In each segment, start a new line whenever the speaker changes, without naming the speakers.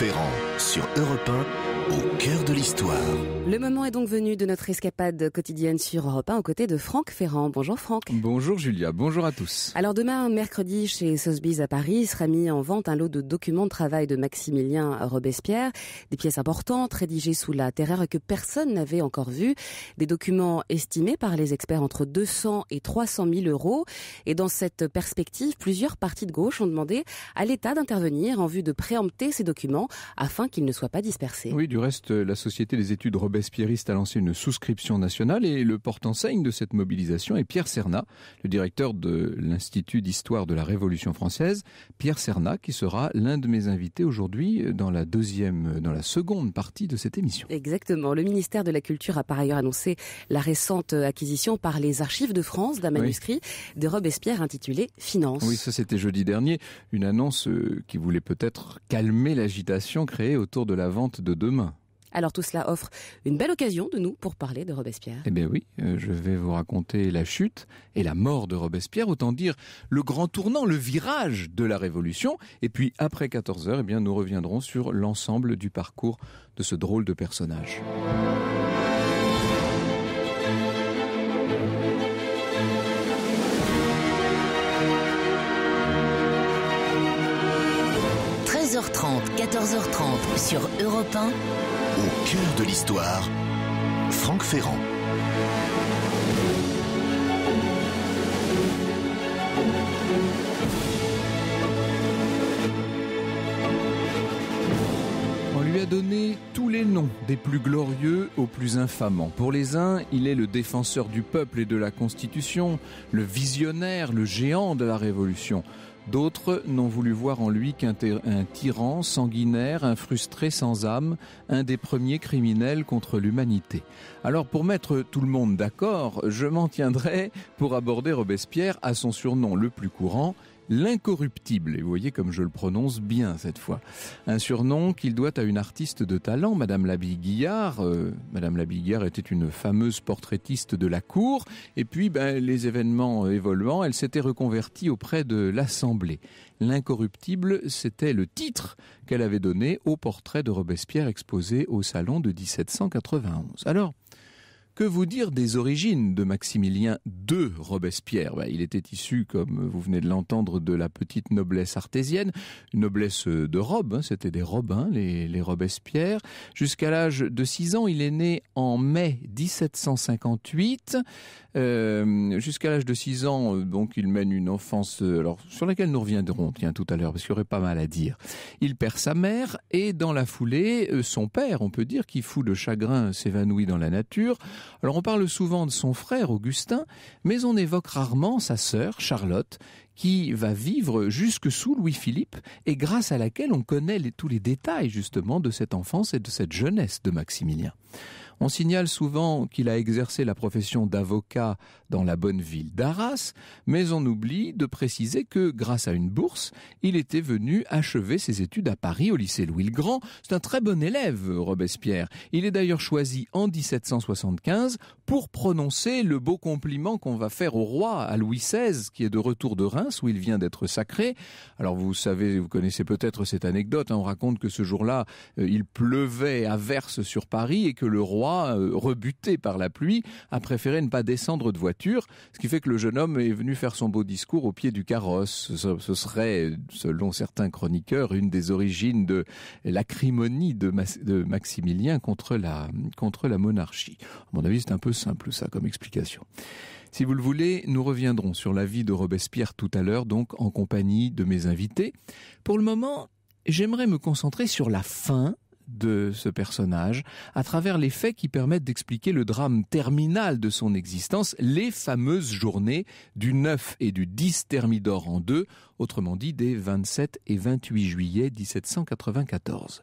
différent sur Europe 1, au cœur de l'histoire. Le moment est donc venu de notre escapade quotidienne sur Europe 1 aux côtés de Franck Ferrand. Bonjour Franck. Bonjour Julia, bonjour à tous. Alors demain, mercredi, chez Sotheby's à Paris, sera mis en vente un lot de documents de travail de Maximilien Robespierre. Des pièces importantes rédigées sous la terreur que personne n'avait encore vues. Des documents estimés par les experts entre 200 et 300 000 euros. Et dans cette perspective, plusieurs partis de gauche ont demandé à l'État d'intervenir en vue de préempter ces documents afin qu'il ne soit pas dispersé.
Oui, du reste, la Société des études robespierristes a lancé une souscription nationale et le porte-enseigne de cette mobilisation est Pierre Cernat, le directeur de l'Institut d'histoire de la Révolution française. Pierre Cernat qui sera l'un de mes invités aujourd'hui dans la deuxième, dans la seconde partie de cette émission.
Exactement. Le ministère de la Culture a par ailleurs annoncé la récente acquisition par les Archives de France d'un manuscrit de Robespierre intitulé Finance. Oui,
ça c'était jeudi dernier. Une annonce euh, qui voulait peut-être calmer l'agitation créée autour de la vente de demain.
Alors tout cela offre une belle occasion de nous pour parler de Robespierre.
Eh bien oui, euh, je vais vous raconter la chute et la mort de Robespierre, autant dire le grand tournant, le virage de la Révolution. Et puis après 14 heures, eh bien nous reviendrons sur l'ensemble du parcours de ce drôle de personnage.
14h30 sur Europe 1. Au cœur de l'histoire, Franck Ferrand.
On lui a donné tous les noms, des plus glorieux aux plus infamants. Pour les uns, il est le défenseur du peuple et de la Constitution, le visionnaire, le géant de la Révolution. D'autres n'ont voulu voir en lui qu'un tyran sanguinaire, un frustré sans âme, un des premiers criminels contre l'humanité. Alors pour mettre tout le monde d'accord, je m'en tiendrai pour aborder Robespierre à son surnom le plus courant, l'incorruptible. Et vous voyez comme je le prononce bien cette fois. Un surnom qu'il doit à une artiste de talent, Madame Labiguillard. Euh, Madame Labiguillard était une fameuse portraitiste de la cour. Et puis, ben, les événements euh, évoluant, elle s'était reconvertie auprès de l'Assemblée. L'incorruptible, c'était le titre qu'elle avait donné au portrait de Robespierre exposé au salon de 1791. Alors, que vous dire des origines de Maximilien II Robespierre bah, Il était issu, comme vous venez de l'entendre, de la petite noblesse artésienne, noblesse de robe, hein, c'était des robins, les, les Robespierre. Jusqu'à l'âge de 6 ans, il est né en mai 1758. Euh, jusqu'à l'âge de 6 ans, donc il mène une enfance euh, sur laquelle nous reviendrons tout à l'heure, parce qu'il y aurait pas mal à dire. Il perd sa mère et dans la foulée, euh, son père, on peut dire, qui fout de chagrin, s'évanouit dans la nature. Alors on parle souvent de son frère Augustin, mais on évoque rarement sa sœur Charlotte, qui va vivre jusque sous Louis-Philippe et grâce à laquelle on connaît tous les détails justement de cette enfance et de cette jeunesse de Maximilien. On signale souvent qu'il a exercé la profession d'avocat dans la bonne ville d'Arras, mais on oublie de préciser que, grâce à une bourse, il était venu achever ses études à Paris au lycée Louis-le-Grand. C'est un très bon élève, Robespierre. Il est d'ailleurs choisi en 1775 pour prononcer le beau compliment qu'on va faire au roi, à Louis XVI, qui est de retour de Reims, où il vient d'être sacré. Alors vous savez, vous connaissez peut-être cette anecdote, hein. on raconte que ce jour-là, euh, il pleuvait à verse sur Paris et que le roi euh, rebuté par la pluie, a préféré ne pas descendre de voiture, ce qui fait que le jeune homme est venu faire son beau discours au pied du carrosse. Ce serait, selon certains chroniqueurs, une des origines de l'acrimonie de, Maximilien contre la, contre la monarchie. À mon avis, c'est un peu simple ça comme explication. Si vous le voulez, nous reviendrons sur la vie de Robespierre tout à l'heure, donc en compagnie de mes invités. Pour le moment, j'aimerais me concentrer sur la fin de ce personnage à travers les faits qui permettent d'expliquer le drame terminal de son existence, les fameuses journées du 9 et du 10 Thermidor en deux, autrement dit des 27 et 28 juillet 1794.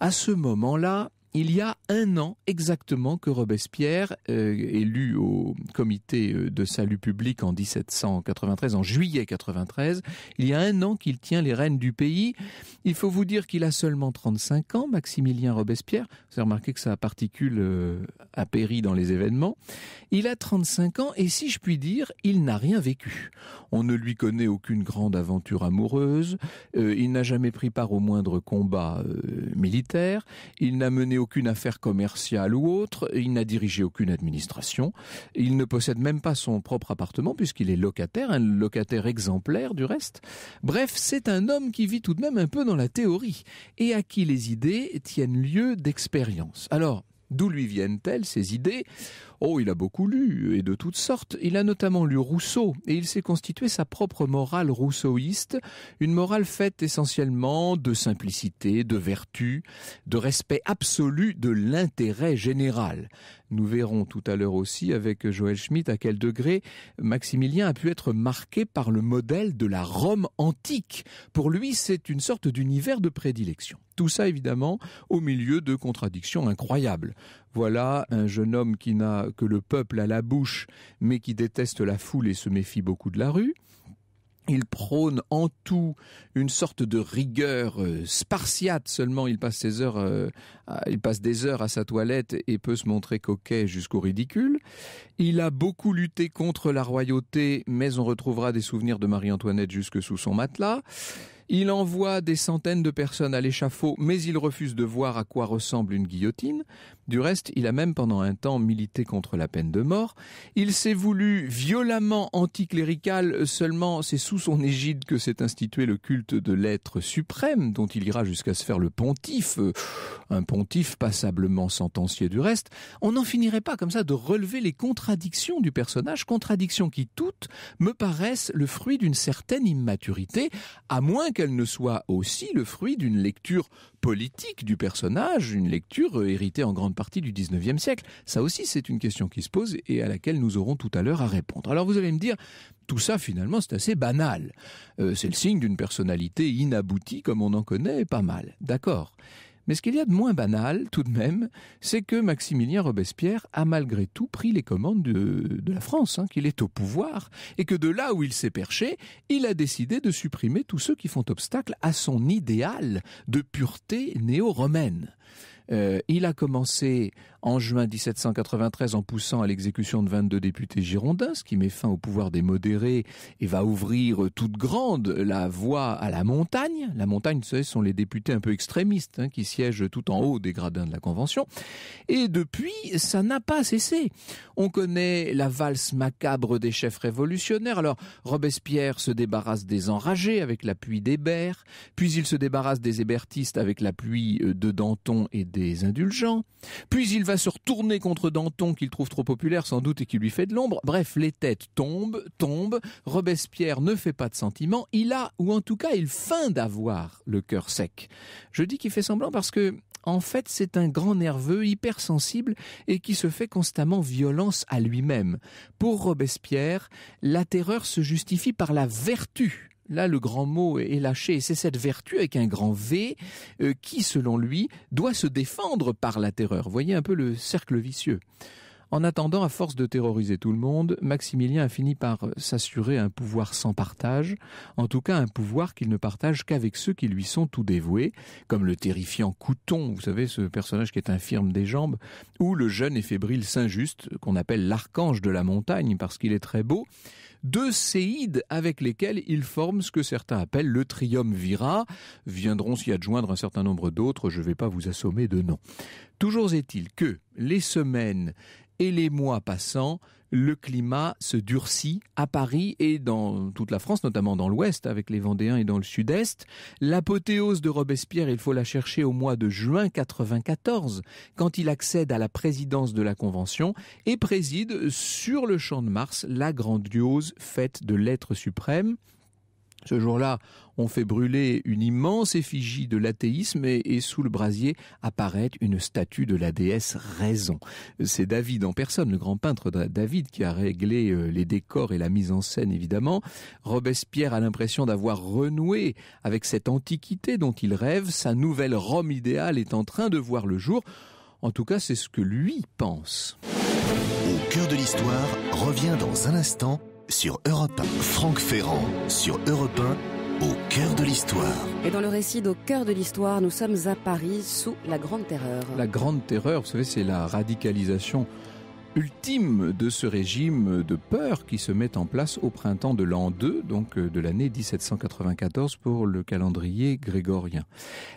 À ce moment-là, il y a un an exactement que Robespierre, euh, élu au comité euh, de salut public en 1793, en juillet 93, il y a un an qu'il tient les rênes du pays. Il faut vous dire qu'il a seulement 35 ans, Maximilien Robespierre. Vous avez remarqué que sa particule euh, a péri dans les événements. Il a 35 ans et si je puis dire, il n'a rien vécu. On ne lui connaît aucune grande aventure amoureuse. il n'a jamais pris part au moindre combat militaire. Il n'a mené aucune affaire commerciale ou autre, il n'a dirigé aucune administration, il ne possède même pas son propre appartement puisqu'il est locataire, un locataire exemplaire du reste. Bref, c'est un homme qui vit tout de même un peu dans la théorie et à qui les idées tiennent lieu d'expérience. Alors, D'où lui viennent-elles ces idées Oh, il a beaucoup lu, et de toutes sortes. Il a notamment lu Rousseau, et il s'est constitué sa propre morale rousseauiste, une morale faite essentiellement de simplicité, de vertu, de respect absolu de l'intérêt général. Nous verrons tout à l'heure aussi avec Joël Schmitt à quel degré Maximilien a pu être marqué par le modèle de la Rome antique. Pour lui, c'est une sorte d'univers de prédilection. Tout ça évidemment au milieu de contradictions incroyables. Voilà un jeune homme qui n'a que le peuple à la bouche, mais qui déteste la foule et se méfie beaucoup de la rue. Il prône en tout une sorte de rigueur euh, spartiate seulement. Il passe heures, euh, il passe des heures à sa toilette et peut se montrer coquet jusqu'au ridicule. Il a beaucoup lutté contre la royauté, mais on retrouvera des souvenirs de Marie-Antoinette jusque sous son matelas. Il envoie des centaines de personnes à l'échafaud, mais il refuse de voir à quoi ressemble une guillotine. Du reste, il a même pendant un temps milité contre la peine de mort. Il s'est voulu violemment anticlérical, euh, seulement c'est sous son égide que s'est institué le culte de l'être suprême, dont il ira jusqu'à se faire le pontife, euh, un pontife passablement sentencieux du reste. On n'en finirait pas comme ça de relever les contradictions du personnage, contradictions qui toutes me paraissent le fruit d'une certaine immaturité, à moins qu'elles ne soient aussi le fruit d'une lecture politique du personnage, une lecture euh, héritée en grande partie du 19e siècle Ça aussi, c'est une question qui se pose et à laquelle nous aurons tout à l'heure à répondre. Alors vous allez me dire, tout ça finalement c'est assez banal. Euh, c'est le signe d'une personnalité inaboutie comme on en connaît pas mal. D'accord. Mais ce qu'il y a de moins banal, tout de même, c'est que Maximilien Robespierre a malgré tout pris les commandes de, la France, hein, qu'il est au pouvoir, et que de là où il s'est perché, il a décidé de supprimer tous ceux qui font obstacle à son idéal de pureté néo-romaine. Euh, il a commencé en juin 1793 en poussant à l'exécution de 22 députés girondins, ce qui met fin au pouvoir des modérés et va ouvrir toute grande la voie à la montagne. La montagne, ce sont les députés un peu extrémistes hein, qui siègent tout en haut des gradins de la Convention. Et depuis, ça n'a pas cessé. On connaît la valse macabre des chefs révolutionnaires. Alors, Robespierre se débarrasse des enragés avec l'appui d'Hébert, puis il se débarrasse des hébertistes avec l'appui euh, de Danton et des indulgents, puis il va se retourner contre Danton qu'il trouve trop populaire sans doute et qui lui fait de l'ombre. Bref, les têtes tombent, tombent. Robespierre ne fait pas de sentiment. Il a, ou en tout cas, il feint d'avoir le cœur sec. Je dis qu'il fait semblant parce que en fait, c'est un grand nerveux hypersensible et qui se fait constamment violence à lui-même. Pour Robespierre, la terreur se justifie par la vertu là le grand mot est lâché, c'est cette vertu avec un grand V euh, qui, selon lui, doit se défendre par la terreur. voyez un peu le cercle vicieux. En attendant, à force de terroriser tout le monde, Maximilien a fini par euh, s'assurer un pouvoir sans partage, en tout cas un pouvoir qu'il ne partage qu'avec ceux qui lui sont tout dévoués, comme le terrifiant Couton, vous savez, ce personnage qui est infirme des jambes, ou le jeune et fébrile Saint-Just, qu'on appelle l'archange de la montagne parce qu'il est très beau, deux séides avec lesquelles ils forment ce que certains appellent le triumvirat. Viendront s'y adjoindre un certain nombre d'autres, je ne vais pas vous assommer de noms. Toujours est-il que les semaines et les mois passant, le climat se durcit à Paris et dans toute la France, notamment dans l'Ouest avec les Vendéens et dans le Sud-Est. L'apothéose de Robespierre, il faut la chercher au mois de juin 94, quand il accède à la présidence de la Convention et préside sur le champ de Mars la grandiose fête de l'être suprême. Ce jour-là, on fait brûler une immense effigie de l'athéisme et, sous le brasier apparaît une statue de la déesse raison. C'est David en personne, le grand peintre David, qui a réglé euh, les décors et la mise en scène évidemment. Robespierre a l'impression d'avoir renoué avec cette antiquité dont il rêve, sa nouvelle Rome idéale est en train de voir le jour. En tout cas, c'est ce que lui pense. Au cœur de
l'histoire revient dans un instant sur Europe 1. Franck Ferrand sur Europe 1 au cœur de l'histoire.
Et dans le récit d'au cœur de l'histoire, nous sommes à Paris sous la Grande Terreur. La
Grande Terreur, vous savez, c'est la radicalisation ultime de ce régime de peur qui se met en place au printemps de l'an 2, donc euh, de l'année 1794 pour le calendrier grégorien.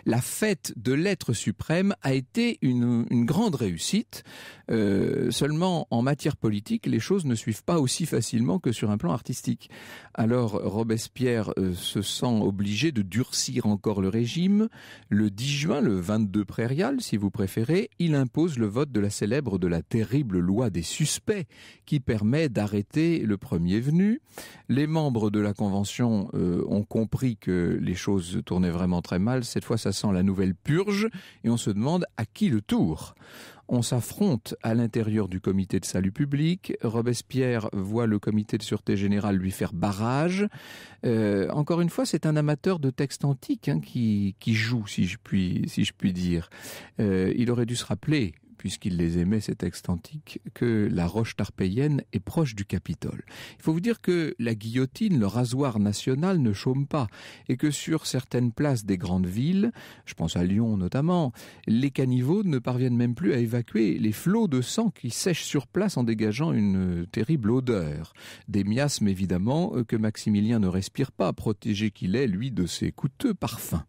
La fête de l'être suprême a été une, grande réussite, euh, seulement en matière politique, les choses ne suivent pas aussi facilement que sur un plan artistique. Alors Robespierre euh, se sent obligé de durcir encore le régime. Le 10 juin, le 22 prairial, si vous préférez, il impose le vote de la célèbre de la terrible loi des suspects qui permet d'arrêter le premier venu. Les membres de la Convention euh, ont compris que les choses tournaient vraiment très mal. Cette fois, ça sent la nouvelle purge et on se demande à qui le tour. On s'affronte à l'intérieur du comité de salut public. Robespierre voit le comité de sûreté générale lui faire barrage. Euh, encore une fois, c'est un amateur de textes antiques hein, qui, joue, si je puis, dire. Euh, il aurait dû se rappeler puisqu'il les aimait, ces extantique, que la roche tarpéienne est proche du Capitole. Il faut vous dire que la guillotine, le rasoir national ne chôme pas, et que sur certaines places des grandes villes, je pense à Lyon notamment, les caniveaux ne parviennent même plus à évacuer les flots de sang qui sèchent sur place en dégageant une terrible odeur. Des miasmes évidemment que Maximilien ne respire pas, protégé qu'il est, lui, de ses coûteux parfums.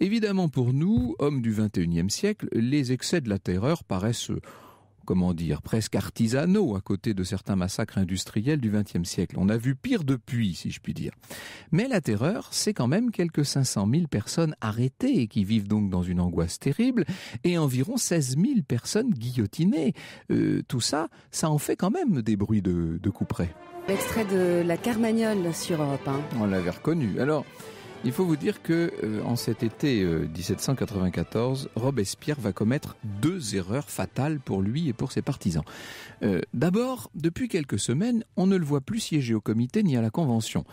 Évidemment pour nous, hommes du XXIe siècle, les excès de la terreur paraissent euh, comment dire, presque artisanaux à côté de certains massacres industriels du XXe siècle. On a vu pire depuis, si je puis dire. Mais la terreur, c'est quand même quelques 500 000 personnes arrêtées et qui vivent donc dans une angoisse terrible et environ 16 000 personnes guillotinées. Euh, tout ça, ça en fait quand même des bruits de, de couperets.
L'extrait de la Carmagnole sur Europe
1. On l'avait reconnu. Alors, il faut vous dire que euh, en cet été 1794, euh, Robespierre va commettre deux erreurs fatales pour lui et pour ses partisans. Euh, d'abord, depuis quelques semaines, on ne le voit plus siéger au comité ni à la convention.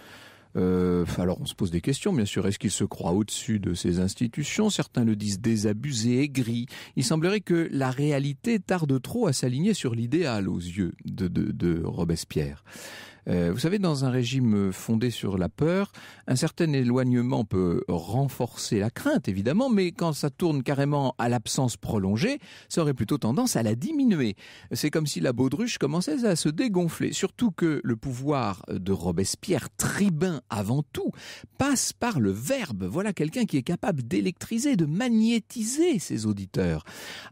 alors on se pose des questions, bien sûr. Est-ce qu'il se croit au-dessus de ces institutions Certains le disent désabusé, aigri. Il semblerait que la réalité tarde trop à s'aligner sur l'idéal aux yeux de, de Robespierre. Euh, vous savez, dans un régime fondé sur la peur, un certain éloignement peut renforcer la crainte, évidemment, mais quand ça tourne carrément à l'absence prolongée, ça aurait plutôt tendance à la diminuer. C'est comme si la baudruche commençait à se dégonfler, surtout que le pouvoir de Robespierre, tribun avant tout, passe par le verbe. Voilà quelqu'un qui est capable d'électriser, de magnétiser ses auditeurs.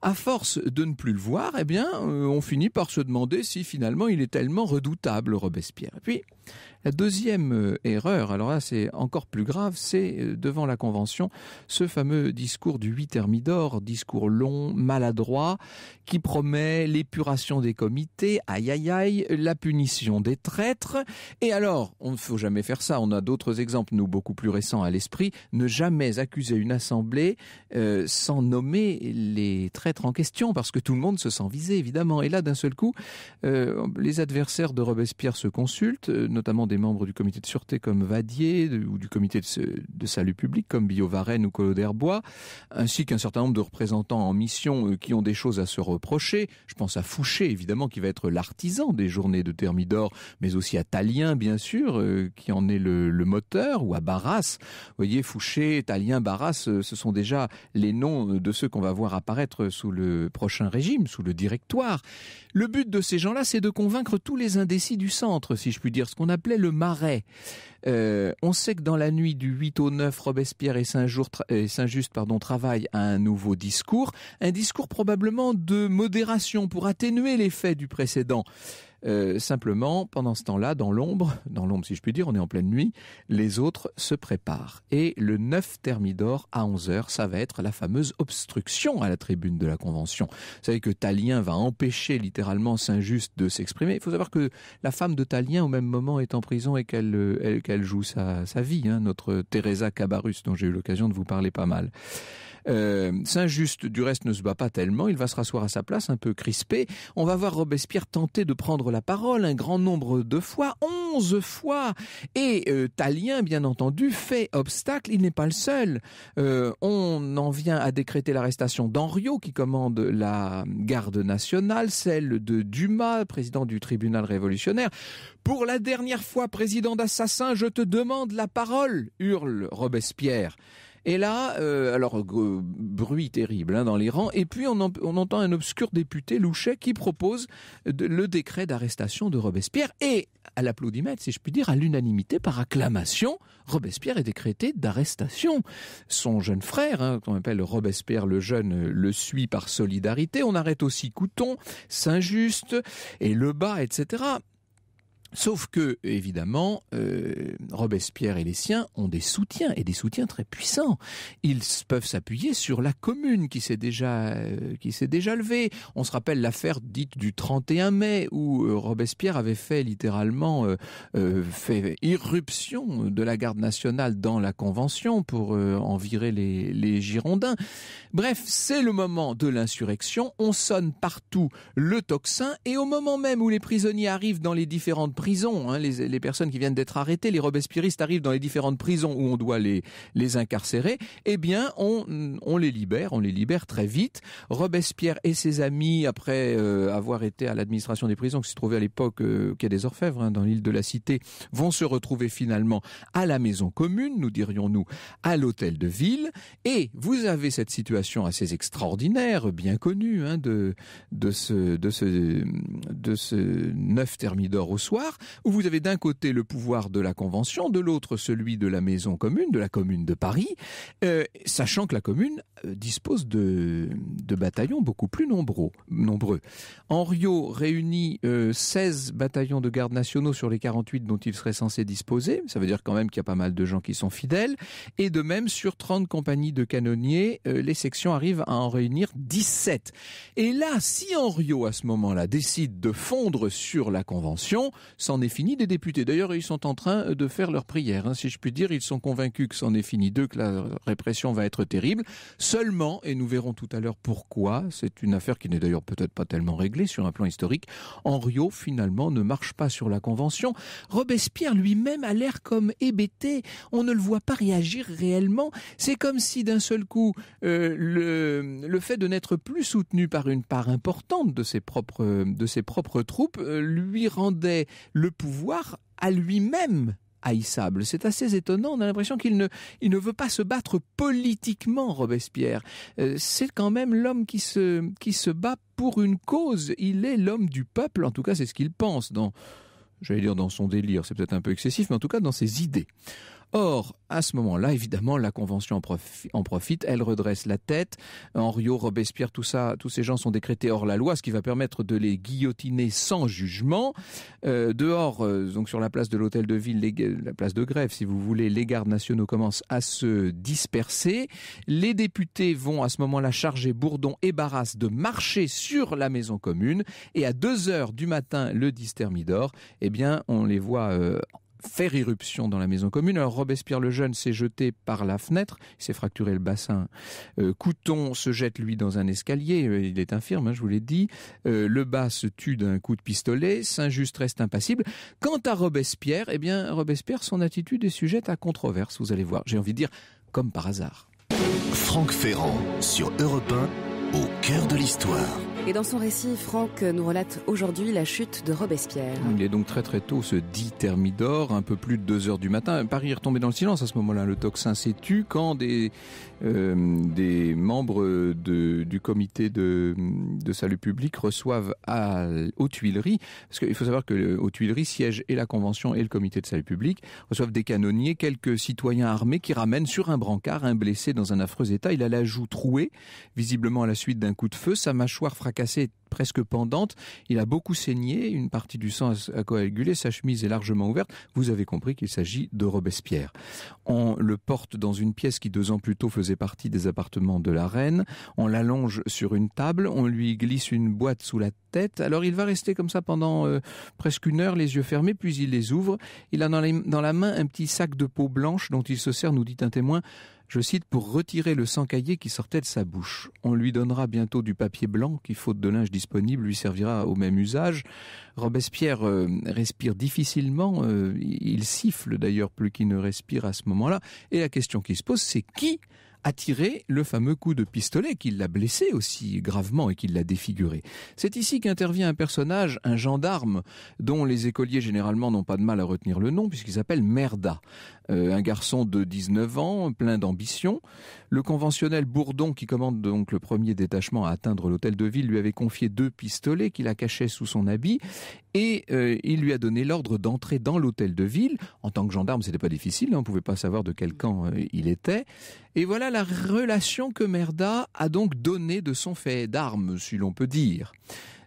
À force de ne plus le voir, eh bien, euh, on finit par se demander si finalement il est tellement redoutable, Robespierre pierre. Et puis, la deuxième euh, erreur, alors là c'est encore plus grave, c'est euh, devant la Convention ce fameux discours du 8 Thermidor, discours long, maladroit, qui promet l'épuration des comités, aïe aïe aïe, la punition des traîtres. Et alors, on ne faut jamais faire ça, on a d'autres exemples, nous, beaucoup plus récents à l'esprit, ne jamais accuser une assemblée euh, sans nommer les traîtres en question, parce que tout le monde se sent visé, évidemment. Et là, d'un seul coup, les adversaires de Robespierre se consultent, notamment des membres du comité de sûreté comme Vadier ou du comité de, salut public comme Biovarenne ou collot ainsi qu'un certain nombre de représentants en mission euh, qui ont des choses à se reprocher. Je pense à Fouché, évidemment, qui va être l'artisan des journées de Thermidor, mais aussi à Talien, bien sûr, euh, qui en est le, le moteur, ou à Barras. Vous voyez, Fouché, Talien, Barras, euh, ce sont déjà les noms de ceux qu'on va voir apparaître sous le prochain régime, sous le directoire. Le but de ces gens-là, c'est de convaincre tous les indécis du centre, si je puis dire, ce qu'on appelait le Marais. Euh, on sait que dans la nuit du 8 au 9, Robespierre et Saint-Just travaillent à un nouveau discours, un discours probablement de modération pour atténuer l'effet du précédent. Euh, simplement, pendant ce temps-là, dans l'ombre, dans l'ombre si je puis dire, on est en pleine nuit, les autres se préparent. Et le 9 Thermidor à 11h, ça va être la fameuse obstruction à la tribune de la Convention. Vous savez que Talien va empêcher littéralement Saint-Just de s'exprimer. Il faut savoir que la femme de Talien, au même moment, est en prison et qu'elle euh, qu'elle joue sa, vie, hein. notre Teresa Cabarus, dont j'ai eu l'occasion de vous parler pas mal. Euh, Saint-Just, du reste, ne se bat pas tellement, il va se rasseoir à sa place, un peu crispé. On va voir Robespierre tenter de prendre la parole un grand nombre de fois, onze fois. Et euh, bien entendu, fait obstacle. Il n'est pas le seul. Euh, on en vient à décréter l'arrestation d'Henriot, qui commande la garde nationale, celle de Dumas, président du tribunal révolutionnaire. Pour la dernière fois, président d'assassin, je te demande la parole, hurle Robespierre. Et là, euh, alors euh, bruit terrible hein, dans les rangs. Et puis on, entend un obscur député Louchet qui propose le décret d'arrestation de Robespierre. Et à l'applaudimètre, si je puis dire, à l'unanimité, par acclamation, Robespierre est décrété d'arrestation. Son jeune frère, hein, qu'on appelle Robespierre le jeune, le suit par solidarité. On arrête aussi Couton, Saint-Just et Lebas, etc. Sauf que, évidemment, euh, Robespierre et les siens ont des soutiens, et des soutiens très puissants. Ils peuvent s'appuyer sur la commune qui s'est déjà, euh, déjà levée. On se rappelle l'affaire dite du 31 mai, où euh, Robespierre avait fait littéralement fait irruption de la garde nationale dans la Convention pour en virer les, les Girondins. Bref, c'est le moment de l'insurrection. On sonne partout le tocsin, et au moment même où les prisonniers arrivent dans les différentes prison. Hein, les, personnes qui viennent d'être arrêtées, les robespierristes arrivent dans les différentes prisons où on doit les, incarcérer. Eh bien, on, les libère, on les libère très vite. Robespierre et ses amis, après euh, avoir été à l'administration des prisons qui se trouvait à l'époque euh, qui a des Orfèvres, hein, dans l'île de la Cité, vont se retrouver finalement à la maison commune, nous dirions-nous, à l'hôtel de ville. Et vous avez cette situation assez extraordinaire, bien connue, hein, de, ce, de, de ce Thermidor au soir où vous avez d'un côté le pouvoir de la Convention, de l'autre celui de la maison commune, de la commune de Paris, euh, sachant que la commune euh, dispose de, de bataillons beaucoup plus nombreux. nombreux. Henriot réunit 16 euh, bataillons de gardes nationaux sur les 48 dont il serait censé disposer, ça veut dire quand même qu'il y a pas mal de gens qui sont fidèles, et de même sur 30 compagnies de canonniers, les sections arrivent à en réunir 17. Et là, si Henriot à ce moment-là décide de fondre sur la Convention, c'en est fini des députés. D'ailleurs, ils sont en train de faire leur prière, hein, si je puis dire. Ils sont convaincus que c'en est fini d'eux, que la répression va être terrible. Seulement, et nous verrons tout à l'heure pourquoi, c'est une affaire qui n'est d'ailleurs peut-être pas tellement réglée sur un plan historique, Henriot finalement ne marche pas sur la Convention. Robespierre lui-même a l'air comme hébété, on ne le voit pas réagir réellement. C'est comme si d'un seul coup, euh, le, fait de n'être plus soutenu par une part importante de ses propres, de ses propres troupes euh, lui rendait le pouvoir à lui-même haïssable. C'est assez étonnant, on a l'impression qu'il ne, ne veut pas se battre politiquement, Robespierre. Euh, c'est quand même l'homme qui se, qui se bat pour une cause, il est l'homme du peuple, en tout cas c'est ce qu'il pense dans, j'allais dire dans son délire, c'est peut-être un peu excessif, mais en tout cas dans ses idées. Or, à ce moment-là, évidemment, la Convention en, profite, elle redresse la tête. Henriot, Robespierre, tout ça, tous ces gens sont décrétés hors la loi, ce qui va permettre de les guillotiner sans jugement. Euh, dehors, euh, donc sur la place de l'hôtel de ville, la place de grève, si vous voulez, les gardes nationaux commencent à se disperser. Les députés vont à ce moment-là charger Bourdon et Barras de marcher sur la maison commune. Et à 2 heures du matin, le 10 thermidor, eh bien, on les voit euh, faire irruption dans la maison commune. Alors Robespierre le jeune s'est jeté par la fenêtre, il s'est fracturé le bassin. Euh, Couton se jette lui dans un escalier, euh, il est infirme, hein, je vous l'ai dit. Euh, le bas se tue d'un coup de pistolet, Saint-Just reste impassible. Quant à Robespierre, eh bien Robespierre, son attitude est sujette à controverse, vous allez voir. J'ai envie de dire comme par hasard.
Franck Ferrand sur Europe
1, au cœur de l'histoire.
Et dans son récit, Franck nous relate aujourd'hui la chute de Robespierre.
Il est donc très très tôt ce dit Thermidor, un peu plus de 2 heures du matin. Paris est retombé dans le silence à ce moment-là. Le tocsin s'est tu quand des, euh, des membres du comité de, salut public reçoivent à, aux Tuileries, parce qu'il faut savoir que euh, Tuileries siègent et la Convention et le comité de salut public, reçoivent des canonniers, quelques citoyens armés qui ramènent sur un brancard un blessé dans un affreux état. Il a la joue trouée, visiblement à la suite d'un coup de feu, sa mâchoire fracassée cassé presque pendante. Il a beaucoup saigné, une partie du sang a coagulé, sa chemise est largement ouverte. Vous avez compris qu'il s'agit de Robespierre. On le porte dans une pièce qui deux ans plus tôt faisait partie des appartements de la reine. On l'allonge sur une table, on lui glisse une boîte sous la tête. Alors il va rester comme ça pendant euh, presque une heure, les yeux fermés, puis il les ouvre. Il a dans la main un petit sac de peau blanche dont il se sert, nous dit un témoin, je cite pour retirer le sang caillé qui sortait de sa bouche. On lui donnera bientôt du papier blanc qui, faute de linge disponible, lui servira au même usage. Robespierre euh, respire difficilement, euh, il siffle d'ailleurs plus qu'il ne respire à ce moment-là. Et la question qui se pose, c'est qui a tiré le fameux coup de pistolet qui l'a blessé aussi gravement et qui l'a défiguré. C'est ici qu'intervient un personnage, un gendarme, dont les écoliers généralement n'ont pas de mal à retenir le nom puisqu'il s'appelle Merda. Euh, un garçon de 19 ans, plein d'ambition. Le conventionnel Bourdon qui commande donc le premier détachement à atteindre l'hôtel de ville lui avait confié deux pistolets qu'il a cachés sous son habit et euh, il lui a donné l'ordre d'entrer dans l'hôtel de ville. En tant que gendarme, c'était pas difficile, hein, on ne pouvait pas savoir de quel camp euh, il était. Et voilà la relation que Merda a donc donnée de son fait d'armes, si l'on peut dire.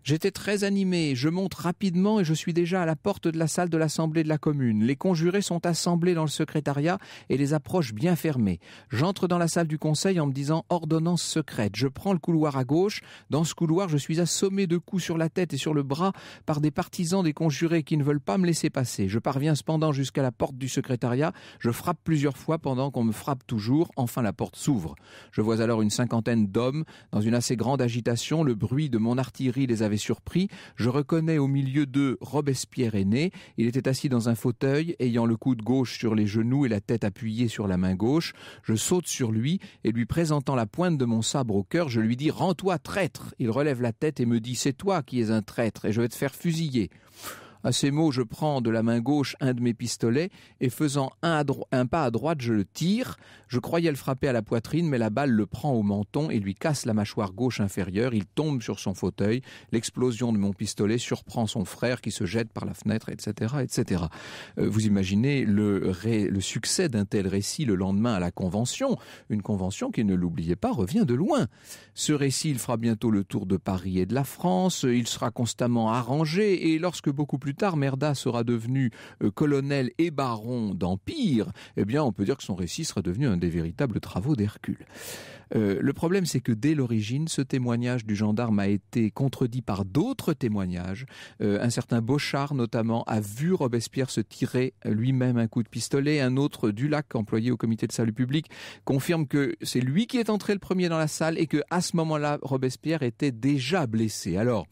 J'étais très animé, je monte rapidement et je suis déjà à la porte de la salle de l'Assemblée de la commune. Les conjurés sont assemblés dans le secrétariat et les approches bien fermées. J'entre dans la salle du conseil en me disant ordonnance secrète. Je prends le couloir à gauche. Dans ce couloir, je suis assommé de coups sur la tête et sur le bras par des partisans des conjurés qui ne veulent pas me laisser passer. Je parviens cependant jusqu'à la porte du secrétariat. Je frappe plusieurs fois pendant qu'on me frappe toujours. Enfin, la porte s'ouvre. Je vois alors une cinquantaine d'hommes dans une assez grande agitation. Le bruit de mon artillerie les surpris. Je reconnais au milieu d'eux Robespierre aîné. Il était assis dans un fauteuil, ayant le coude gauche sur les genoux et la tête appuyée sur la main gauche. Je saute sur lui et lui présentant la pointe de mon sabre au cœur, je lui dis Rends-toi traître. Il relève la tête et me dit C'est toi qui es un traître et je vais te faire fusiller. À ces mots, je prends de la main gauche un de mes pistolets et faisant un, un pas à droite, je le tire. Je croyais le frapper à la poitrine, mais la balle le prend au menton et lui casse la mâchoire gauche inférieure. Il tombe sur son fauteuil. L'explosion de mon pistolet surprend son frère qui se jette par la fenêtre, etc., etc. Euh, vous imaginez le, le succès d'un tel récit le lendemain à la convention. Une convention qui, ne l'oubliez pas, revient de loin. Ce récit, il fera bientôt le tour de Paris et de la France. Il sera constamment arrangé et lorsque beaucoup plus plus tard Merda sera devenu euh, colonel et baron d'Empire, eh bien on peut dire que son récit sera devenu un des véritables travaux d'Hercule. Euh, le problème, c'est que dès l'origine, ce témoignage du gendarme a été contredit par d'autres témoignages. Euh, un certain Bochard, notamment, a vu Robespierre se tirer lui-même un coup de pistolet. Un autre, Dulac, employé au comité de salut public, confirme que c'est lui qui est entré le premier dans la salle et que, à ce moment-là, Robespierre était déjà blessé. Alors,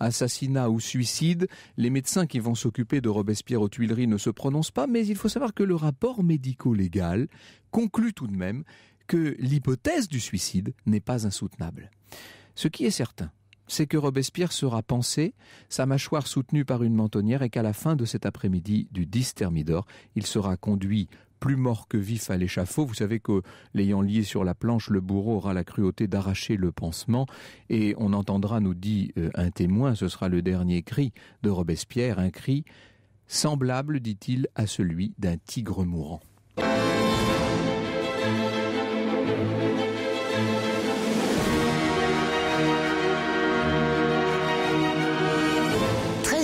assassinat ou suicide. Les médecins qui vont s'occuper de Robespierre aux Tuileries ne se prononcent pas, mais il faut savoir que le rapport médico-légal conclut tout de même que l'hypothèse du suicide n'est pas insoutenable. Ce qui est certain, c'est que Robespierre sera pensé, sa mâchoire soutenue par une mentonnière, et qu'à la fin de cet après-midi du 10 Thermidor, il sera conduit plus mort que vif à l'échafaud. Vous savez que l'ayant lié sur la planche, le bourreau aura la cruauté d'arracher le pansement et on entendra, nous dit euh, un témoin, ce sera le dernier cri de Robespierre, un cri semblable, dit-il, à celui d'un tigre mourant.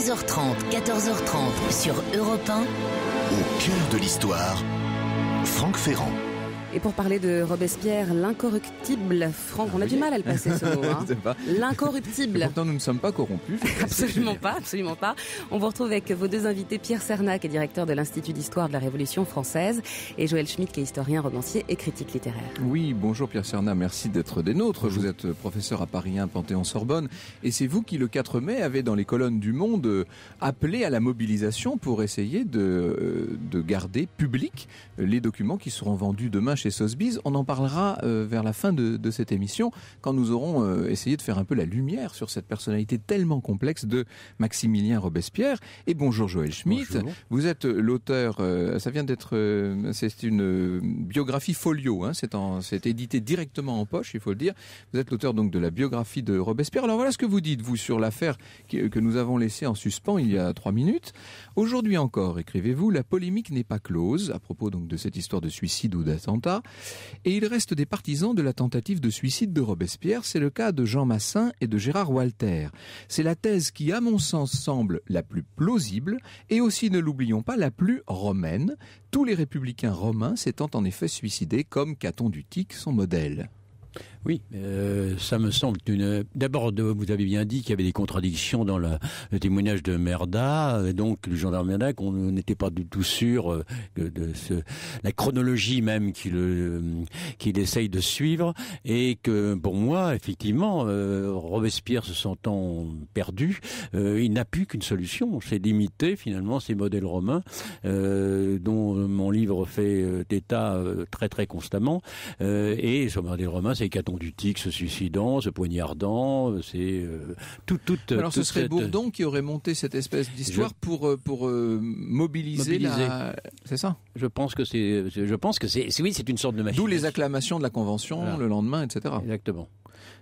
h 30 14h30 sur Europe 1. Au cœur de l'histoire, Franck Ferrand. Et pour parler de Robespierre, l'incorruptible, Franck, on a du mal à le passer ce mot.
Hein. L'incorruptible. Pourtant, nous ne sommes pas
corrompus. absolument pas, absolument pas. On vous retrouve avec vos deux invités, Pierre Cernac, est directeur de l'Institut d'histoire de la Révolution française, et Joël Schmitt, qui est historien, romancier et critique littéraire.
Oui, bonjour Pierre Cernac, merci d'être des nôtres. Vous êtes professeur à Paris 1, Panthéon-Sorbonne, et c'est vous qui, le 4 mai, avez dans les colonnes du Monde euh, appelé à la mobilisation pour essayer de, euh, de garder public euh, les documents qui seront vendus demain chez chez Biz, On en parlera euh, vers la fin de, cette émission quand nous aurons euh, essayé de faire un peu la lumière sur cette personnalité tellement complexe de Maximilien Robespierre. Et bonjour Joël Schmitt. Vous êtes euh, l'auteur, ça vient d'être, c'est une biographie folio, hein. c'est édité directement en poche, il faut le dire. Vous êtes l'auteur donc de la biographie de Robespierre. Alors voilà ce que vous dites, vous, sur l'affaire que, que nous avons laissée en suspens il y a trois minutes. Aujourd'hui encore, écrivez-vous, la polémique n'est pas close à propos donc de cette histoire de suicide ou d'attentat et il reste des partisans de la tentative de suicide de Robespierre, c'est le cas de Jean Massin et de Gérard Walter. C'est la thèse qui, à mon sens, semble la plus plausible, et aussi, ne l'oublions pas, la plus romaine, tous les républicains romains s'étant en effet suicidés comme Caton du Tic, son modèle. Oui, euh, ça me semble
une. D'abord, vous avez bien dit qu'il y avait des contradictions dans le témoignage de Merda, et donc le gendarme Merda, qu'on n'était pas du tout sûr euh, de ce... la chronologie même qu'il qu'il essaye de suivre, et que pour moi, effectivement, euh, Robespierre se sentant perdu, euh, il n'a plus qu'une solution, c'est d'imiter finalement ces modèles romains dont mon livre fait état très très constamment, et ce modèle romain, c'est ton du tic se suicidant, se poignardant, c'est euh, tout, tout. Alors ce serait Bourdon
qui aurait monté cette espèce d'histoire pour euh, pour euh, mobiliser, C'est ça. Je pense que c'est, je pense que c'est, oui, c'est une sorte de machine. D'où les acclamations de la convention le lendemain, etc. Exactement.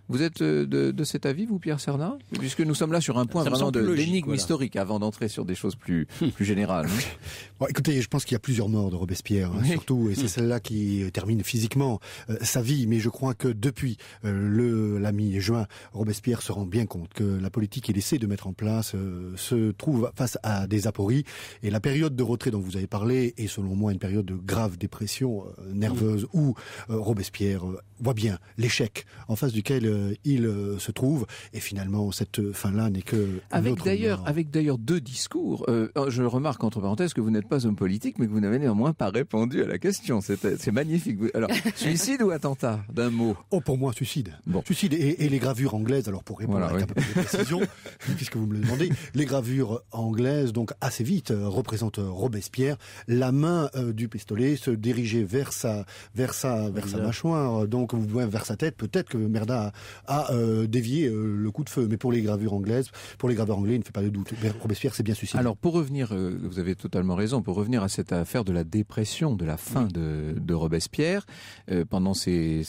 Vous êtes euh, de, de cet avis, vous, Pierre Serna, Puisque nous sommes là sur un point vraiment de l'énigme historique avant d'entrer sur des choses plus, hmm. plus générales.
écoutez, je pense qu'il y a plusieurs morts de Robespierre, hein, surtout, et c'est hmm. celle-là qui euh, termine physiquement euh, sa vie. Mais je crois que depuis le la mi-juin, Robespierre se rend bien compte que la politique qu'il essaie de mettre en place se trouve face à des apories. Et la période de retrait dont vous avez parlé est, selon moi, une période de grave dépression nerveuse hmm. où Robespierre voit bien l'échec en face duquel euh, il euh, se trouve. Et finalement, cette fin-là n'est que avec d'ailleurs avec d'ailleurs deux discours.
Euh, je remarque entre parenthèses que vous n'êtes pas homme politique, mais que vous n'avez néanmoins pas répondu à la question. C'est magnifique. Alors
suicide ou attentat d'un mot Oh, pour moi suicide. Bon. Suicide et, les gravures anglaises. Alors pour répondre avec un peu plus précision, puisque vous me le demandez, les gravures anglaises donc assez vite représentent Robespierre, la main du pistolet se diriger vers sa vers sa vers sa mâchoire, donc vers sa tête. Peut-être que Merda à euh, dévier euh, le coup de feu. Mais pour les gravures anglaises, pour les graveurs anglais, il ne fait pas de doute. Robespierre, c'est bien suicidé. Alors
pour revenir, euh, vous avez totalement raison, pour revenir à cette affaire de la dépression, de la fin de, Robespierre, pendant ces,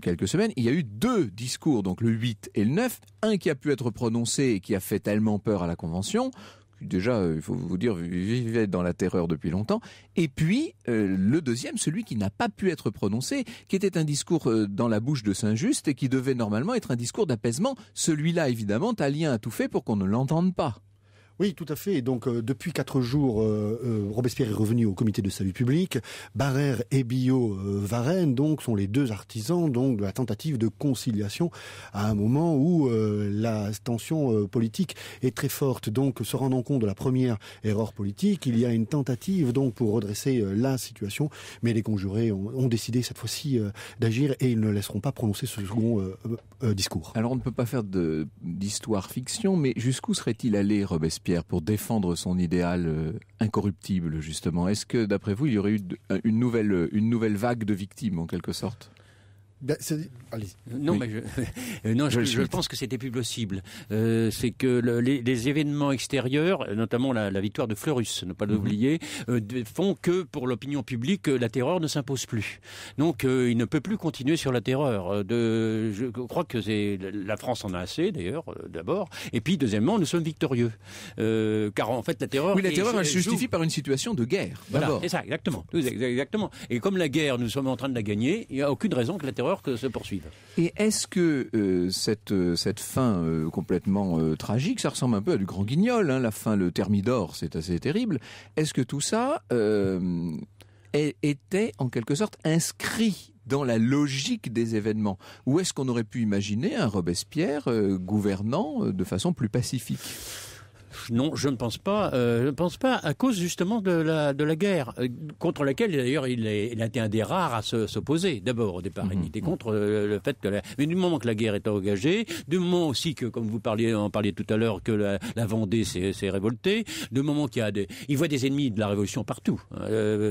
quelques semaines, il y a eu deux discours, donc le 8 et le 9, un qui a pu être prononcé et qui a fait tellement peur à la Convention, déjà, euh, il faut vous dire, vivait dans la terreur depuis longtemps. Et puis, euh, le deuxième, celui qui n'a pas pu être prononcé, qui était un discours euh, dans la bouche de Saint-Just et qui devait normalement être un discours d'apaisement. Celui-là, évidemment, Talien a tout fait pour qu'on ne l'entende pas.
Oui, tout à fait. donc, euh, depuis quatre jours, euh, euh, Robespierre est revenu au comité de salut public. Barère et Billot Varenne, donc, sont les deux artisans donc de la tentative de conciliation à un moment où la tension politique est très forte. Donc, se rendant compte de la première erreur politique, il y a une tentative donc pour redresser la situation, mais les conjurés ont décidé cette fois-ci d'agir et ils ne laisseront pas prononcer ce second discours. Alors, on ne
peut pas faire d'histoire fiction, mais jusqu'où serait-il allé Robespierre Pierre, pour défendre son idéal euh, incorruptible, justement Est-ce que, d'après vous, il y aurait eu euh, une nouvelle, euh, une nouvelle vague de victimes, en quelque sorte
euh, non, je,
non, je, pense
que c'était plus possible. Euh, c'est que les, événements extérieurs, euh, notamment la, victoire de Fleurus, ne pas mhm. l'oublier, font que pour l'opinion publique, la terreur ne s'impose plus. Donc, il ne peut plus continuer sur la terreur. De, je crois que la France en a assez, d'ailleurs, d'abord. Et puis, deuxièmement, nous sommes victorieux, car en fait, la terreur. la terreur, est, elle se justifie
par une situation de guerre. Voilà, c'est ça, exactement,
exactement. Et comme la guerre, nous sommes en train de la gagner, il n'y a aucune raison que la terreur que se poursuivent.
Et est-ce que euh, cette, euh, cette fin euh, complètement tragique, ça ressemble un peu à du Grand Guignol, hein, la fin, le Thermidor, c'est assez terrible. Est-ce que tout ça était en quelque sorte inscrit dans la logique des événements Ou est-ce qu'on aurait pu imaginer un Robespierre gouvernant de façon plus pacifique non, je ne pense pas. Euh,
je ne pense pas à cause justement de la, de la guerre, euh, contre laquelle d'ailleurs il, il, a été un des rares à s'opposer. D'abord au départ, il mhm. était contre euh, le, fait que... Mais du moment que la guerre est engagée, du moment aussi que, comme vous parliez, en parliez tout à l'heure, que la, la Vendée s'est révoltée, du moment qu'il y a des... Il voit des ennemis de la Révolution partout. Hein,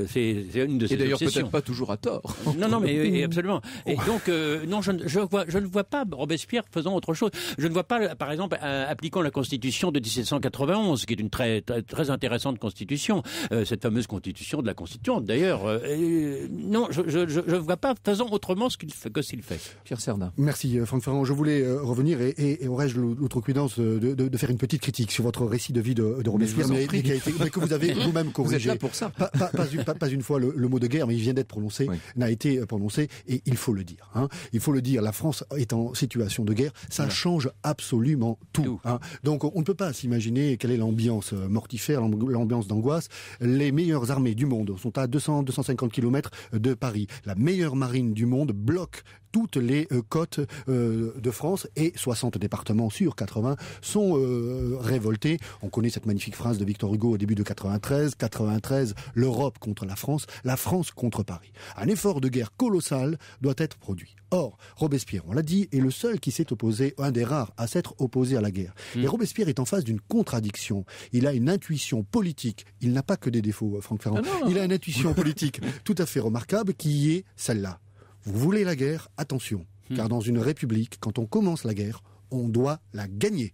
c'est une de ses Et d'ailleurs peut-être pas toujours à tort. non, non, mais absolument. Et oh. donc, non, je, vois, je ne vois pas Robespierre faisant autre chose. Je ne vois pas, par exemple, appliquant la Constitution de 1780 91, qui est une très, très, intéressante constitution, euh, cette fameuse constitution de la constituante d'ailleurs. Euh, non, je ne vois pas faisant autrement ce qu'il fait, que s'il fait.
Pierre Cerdin. Merci euh, Franck Ferrand. Je voulais revenir et, aurais-je l'outrecuidance de, de, faire une petite critique sur votre récit de vie de, de Robespierre, mais, mais, que vous avez vous-même corrigé. Vous êtes là pour ça. Pas, une fois le, mot de guerre, mais il vient d'être prononcé, n'a été prononcé, et il faut le dire. Hein. Il faut le dire, la France est en situation de guerre, ça change absolument tout. Hein. Donc on ne peut pas s'imaginer quelle est l'ambiance euh, mortifère, l'ambiance d'angoisse. Les meilleures armées du monde sont à 200 250 km de Paris. La meilleure marine du monde bloque toutes les euh, côtes euh, de France et 60 départements sur 80 sont euh, révoltés. On connaît cette magnifique phrase de Victor Hugo au début de 93, 93, l'Europe contre la France, la France contre Paris. Un effort de guerre colossal doit être produit. Or, Robespierre, on l'a dit, est le seul qui s'est opposé, un des rares à s'être opposé à la guerre. Mm. Mais Robespierre est en face d'une contradiction. Il a une intuition politique. Il n'a pas que des défauts, Franck Ferrand. Ah il a une intuition politique tout à fait remarquable qui est celle-là. Vous voulez la guerre Attention, hmm. car dans une république, quand on commence la guerre, on doit la gagner.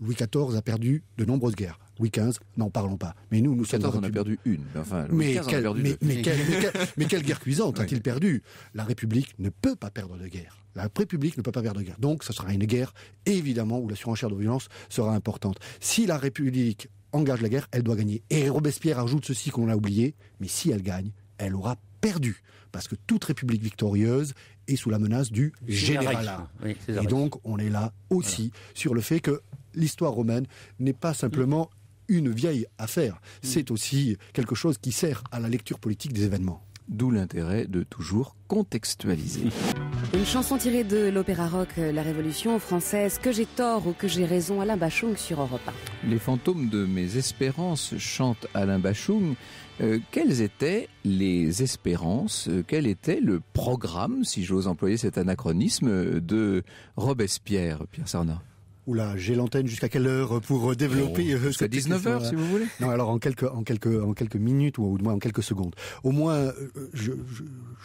Louis XIV a perdu de nombreuses guerres. Louis XV, n'en parlons pas. Mais nous, nous sommes. XIV en a perdu
une. Enfin, mais, mais, mais, quelle
guerre cuisante a-t-il perdu La République ne peut pas perdre de guerre. La République ne peut pas perdre de guerre. Donc, ce sera une guerre, évidemment, où la surenchère de violence sera importante. Si la République engage la guerre, elle doit gagner. Et Robespierre ajoute ceci qu'on a oublié. Mais si elle gagne, elle aura perdu, parce que toute république victorieuse est sous la menace du général.
et donc
on est là aussi sur le fait que l'histoire romaine n'est pas simplement une vieille affaire, mm. c'est aussi quelque chose qui sert à la lecture politique des événements. D'où l'intérêt de toujours contextualiser.
Une chanson tirée de l'opéra rock euh, La Révolution française, Que j'ai tort ou que j'ai raison, Alain Bachung sur Europe
1. Les fantômes de mes espérances chantent Alain Bachung euh, quelles étaient les espérances, euh, quel était le programme, si j'ose employer cet anachronisme, de Robespierre, Pierre
Sarnat Oula, j'ai l'antenne jusqu'à quelle heure pour développer oh, euh, Jusqu'à 19h si vous voulez. Non, alors en quelques en quelques minutes ou au moins en quelques secondes. Au moins je,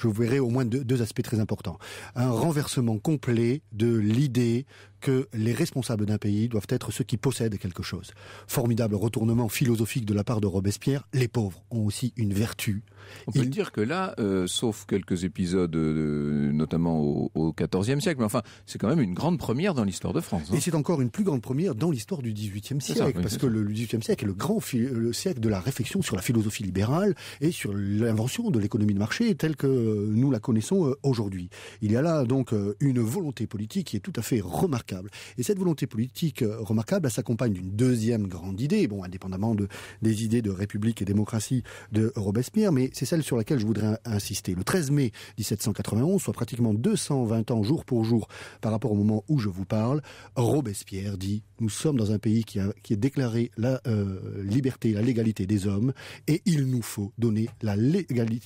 verrai au moins deux, aspects très importants. Un renversement complet de l'idée que les responsables d'un pays doivent être ceux qui possèdent quelque chose. Formidable retournement philosophique de la part de Robespierre, les pauvres ont aussi une vertu. On peut
dire que là, euh, sauf quelques épisodes, euh, notamment au XIVe siècle, mais enfin, c'est quand même une grande première dans l'histoire de
France. Hein. Et c'est encore une plus grande première dans l'histoire du XVIIIe siècle, parce que le XVIIIe siècle est le grand le siècle de la réflexion sur la philosophie libérale et sur l'invention de l'économie de marché telle que euh, nous la connaissons aujourd'hui. Il y a là donc une volonté politique qui est tout à fait remarquable et cette volonté politique euh, remarquable, s'accompagne d'une deuxième grande idée, bon, indépendamment des idées de République et démocratie de Robespierre, mais c'est celle sur laquelle je voudrais insister. Le 13 mai 1791, soit pratiquement 220 ans jour pour jour par rapport au moment où je vous parle, Robespierre dit nous sommes dans un pays qui a, déclaré la liberté euh, liberté, la légalité des hommes, et il nous faut donner la,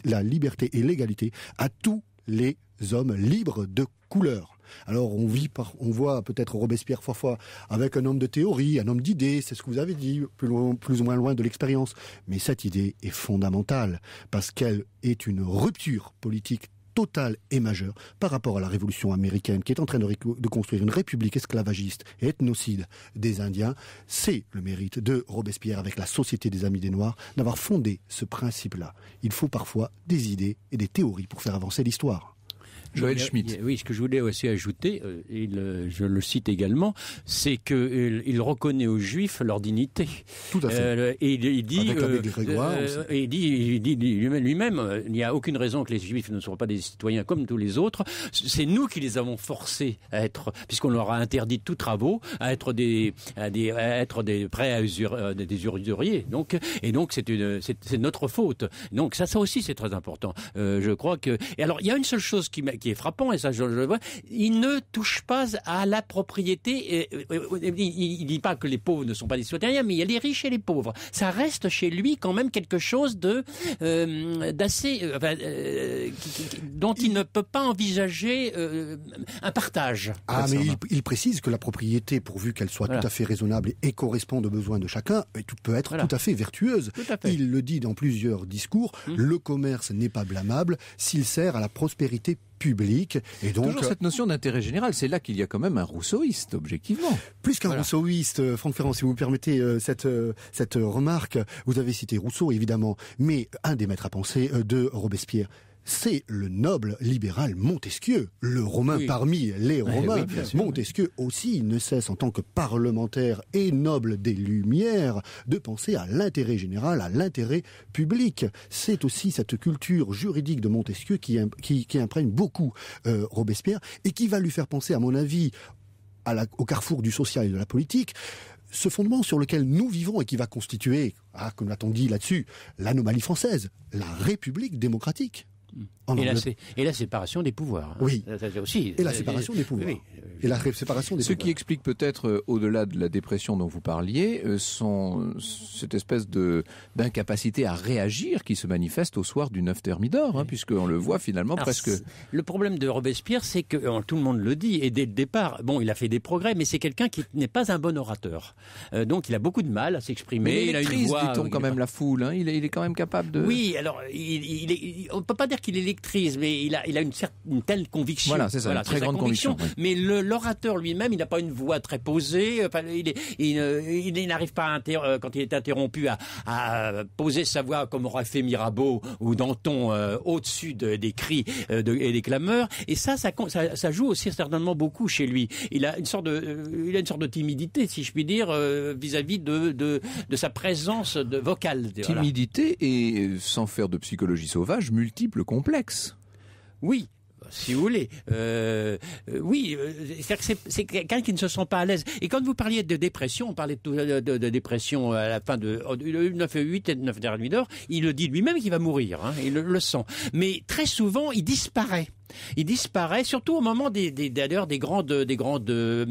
la liberté et l'égalité à tous les hommes libres de couleur. Alors on vit on voit peut-être Robespierre parfois avec un homme de théorie, un homme d'idées, c'est ce que vous avez dit, plus, ou moins loin de l'expérience. Mais cette idée est fondamentale parce qu'elle est une rupture politique totale et majeure par rapport à la révolution américaine qui est en train de construire une république esclavagiste et ethnocide des Indiens, c'est le mérite de Robespierre avec la Société des Amis des Noirs d'avoir fondé ce principe-là. Il faut parfois des idées et des théories pour faire avancer l'histoire. Joël Schmitt.
Oui, ce que je voulais aussi ajouter, et euh, euh, je le cite également, c'est qu'il il reconnaît aux Juifs leur dignité. Tout à fait. et il, dit, il dit, lui-même, euh, il n'y a aucune raison que les Juifs ne soient pas des citoyens comme tous les autres. C'est nous qui les avons forcés à être, puisqu'on leur a interdit tous travaux, à être des, à des, être des prêts à usur, des usuriers. Donc, et donc c'est une, c'est notre faute. Donc ça, ça aussi c'est très important. je crois que. Et alors il y a une seule chose qui m'a qui est frappant, et ça je, le vois, il ne touche pas à la propriété. il ne dit pas que les pauvres ne sont pas des citoyens, mais il y a les riches et les pauvres. Ça reste chez lui quand même quelque chose de euh, d'assez euh, euh, dont il, ne peut pas envisager un partage. Ah, mais
il, précise que la propriété, pourvu qu'elle soit tout à fait raisonnable et corresponde aux besoins de chacun, peut être tout à fait vertueuse. Il le dit dans plusieurs discours. Hum. Le commerce n'est pas blâmable s'il sert à la prospérité et donc toujours euh, cette
notion d'intérêt général, c'est là qu'il y a quand même un rousseauiste,
objectivement. Plus qu'un rousseauiste, euh, Franck Ferrand, si vous me permettez euh, cette cette remarque, vous avez cité Rousseau évidemment, mais un des maîtres à penser de Robespierre, c'est le noble libéral Montesquieu, le Romain parmi les Romains. Montesquieu aussi ne cesse, en tant que parlementaire et noble des Lumières, de penser à l'intérêt général, à l'intérêt public. C'est aussi cette culture juridique de Montesquieu qui, imprègne beaucoup euh, Robespierre et qui va lui faire penser, à mon avis, au carrefour du social et de la politique ce fondement sur lequel nous vivons et qui va constituer, ah, comme l'a-t-on dit là-dessus, l'anomalie française, la République démocratique
et, la, séparation des pouvoirs. Hein. Oui. aussi, et la séparation des pouvoirs.
Et la séparation des Ce qui explique
peut-être, euh, au-delà de la dépression dont vous parliez, euh, sont cette espèce de d'incapacité à réagir qui se manifeste au soir du 9 Thermidor, hein, puisqu'on le voit finalement presque...
Le problème de Robespierre, c'est que, euh, tout le monde le dit, et dès le départ, bon, il a fait des progrès, mais c'est quelqu'un qui n'est pas un bon orateur. donc il a beaucoup de mal à s'exprimer. Mais il, a une voix... quand même,
la foule. Hein. il, est, il, est, quand même capable de... Oui,
alors, il, il est, on peut pas dire qu'il électrise, mais il a, il a une, telle conviction. Voilà, c'est ça, une très grande conviction. Mais l'orateur lui-même, il n'a pas une voix très posée. Euh, il, n'arrive pas, euh, quand il est interrompu, à, euh, poser sa voix comme aurait fait Mirabeau ou Danton au-dessus des cris de, et des clameurs. Et ça ça, ça joue aussi certainement beaucoup chez lui. Il a une sorte de, il a une sorte de timidité, si je puis dire, vis-à-vis de, de, sa présence de vocale. Timidité
et sans faire de psychologie sauvage, multiples complexe. Oui, si vous voulez. Euh, euh, oui, euh, c'est, quelqu'un qui ne se sent
pas à l'aise. Et quand vous parliez de dépression, on parlait de, dépression à la fin de 9-8 et 9 h 30 il le dit lui-même qu'il va mourir, hein, il le, sent. Mais très souvent, il disparaît. Il disparaît, surtout au moment des, d'ailleurs des, grandes, des grandes, euh,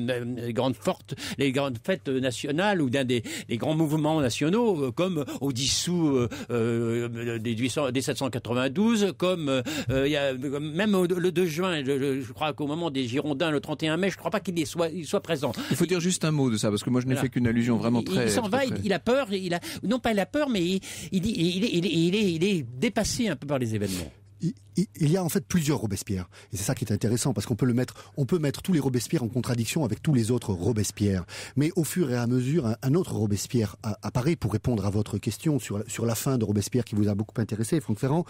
grandes fortes, les grandes fêtes nationales ou d'un des, grands mouvements nationaux, euh, comme au dissous euh, des, 792, comme, y a, même le 2 juin, je, crois qu'au moment des Girondins, le 31 mai, je ne crois pas qu'il soit, soit présent.
Il faut dire juste un mot de ça, parce que moi je n'ai fait qu'une allusion vraiment très. Il s'en va, il, a
peur, il a, non pas il a peur, mais il est dépassé un peu par les événements
il, y a en fait plusieurs Robespierre. Et c'est ça qui est intéressant, parce qu'on peut mettre, on peut mettre tous les Robespierre en contradiction avec tous les autres Robespierre. Mais au fur et à mesure, un, autre Robespierre apparaît pour répondre à votre question sur, sur la fin de Robespierre qui vous a beaucoup intéressé, Franck Ferrand,